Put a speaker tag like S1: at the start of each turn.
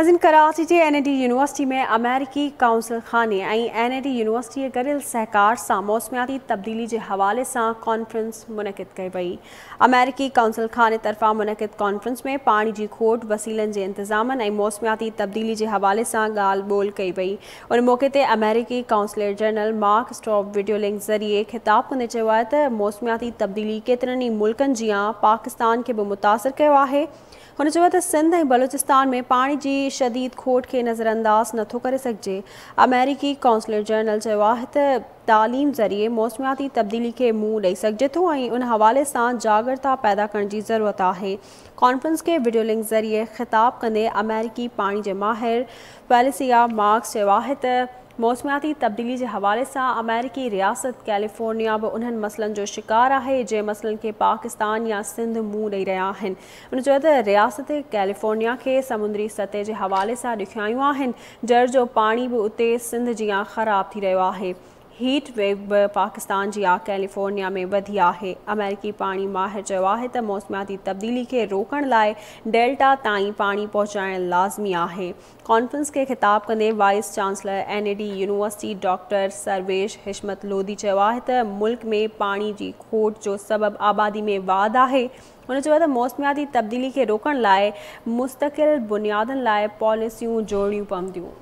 S1: हज़िन कराची के N A D university में अमेरिकी काउंसिल खाने ऐं एन डी यूनिवर्सिटी के गॾियल सहकार सां मौसमियाती तब्दीली के हवाले से कॉन्फ्रेंस मुनक़िद कई वही अमेरिकी काउंसिल खाने तरफा मुनक़िद कॉन्फ्रेंस में पानी की खोट वसीलनि के इंतजाम ऐं मौसमियाती तब्दीली के हवाले से ॻाल्हि बोल कई वही उन मौक़े अमेरिकी काउंसलर जनरल मार्क स्टॉप वीडियो लिंक ज़रिए ख़िताब कंदे चयो मौसमियाती तब्दीली केतन ही मुल्कनि जीअं पाकिस्तान के भी मुतासिर किया है उन सिंध ऐं बलूचिस्तान में पानी की शदीद खोट के नज़रअंदाज़ नो कर सघिजे अमेरिकी कौंसलर जनरल तालीम ज़रिए मौसमियाती तब्दीली के मुँह ॾेई सघिजे उन हवाले से जागरता पैदा कर ज़रूरत है कॉन्फ्रेंस के वीडियो लिंक ज़रिए ख़िताब कदे अमेरिकी पानी के माहिर पॉलिसिया मार्क्स चयो मौसमियाती तब्दीली के हवाले से अमेरिकी रियासत कैलिफोर्निया भी उन्हनि मसइलनि जो शिकार है जै मसल के पाकिस्तान या सिंध मुँह ॾेई रहा उन हुन रियासत कैलिफोर्निया के समुंद्री सतह के हवाले से ॾुखियायूं आहिनि जड़ जो पानी भी उते सिंध जीअं खराब थी रो आहे हीट वेव बि पाकिस्तान जी आ कैलिफोर्निया में वधी आहे अमेरिकी पाणी माहिर चयो आहे त मौसमियाती तब्दीली खे रोकण लाइ डेल्टा ताईं पाणी पहुचाइणु लाज़मी आहे कॉन्फ्रेंस खे ख़िताबु कंदे vice chancellor N A D university doctor Sarvesh Hishmat Lodhi चयो आहे त मुल्क में पाणी जी खोट जो सबबु आबादी में वाद आहे हुन चयो त मौसमियाती तब्दीली खे रोकण लाइ मुस्तक़िल बुनियादनि लाइ पॉलिसियूं जोड़णियूं पवंदियूं